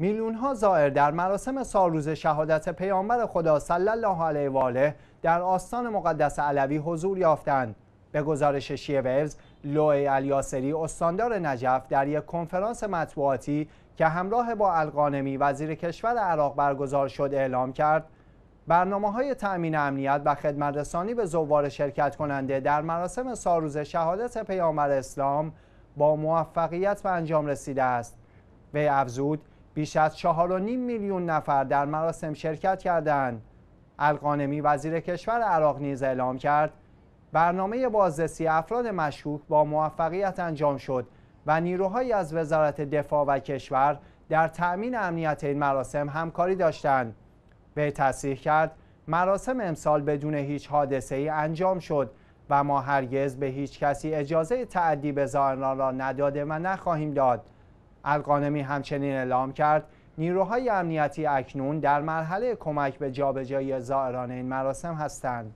میلیون ها زائر در مراسم سالروز شهادت پیامبر خدا صلی الله علیه و آله در آستان مقدس علوی حضور یافتند به گزارش شیعه ورز لوی الیاسری استاندار نجف در یک کنفرانس مطبوعاتی که همراه با القانمی وزیر کشور عراق برگزار شد اعلام کرد برنامه های تأمین امنیت و خدمت رسانی به زوار شرکت کننده در مراسم سالروز شهادت پیامبر اسلام با موفقیت به انجام رسیده است. وی افزود بیش از 4.5 میلیون نفر در مراسم شرکت کردند. القانمی وزیر کشور عراق نیز اعلام کرد برنامه بازرسی افراد مشکوک با موفقیت انجام شد و نیروهایی از وزارت دفاع و کشور در تأمین امنیت این مراسم همکاری داشتند. به تصریح کرد مراسم امسال بدون هیچ حادثه ای انجام شد و ما هرگز به هیچ کسی اجازه تعدی به زائران را نداده و نخواهیم داد. القانمی همچنین اعلام کرد نیروهای امنیتی اکنون در مرحله کمک به جابجایی زائران این مراسم هستند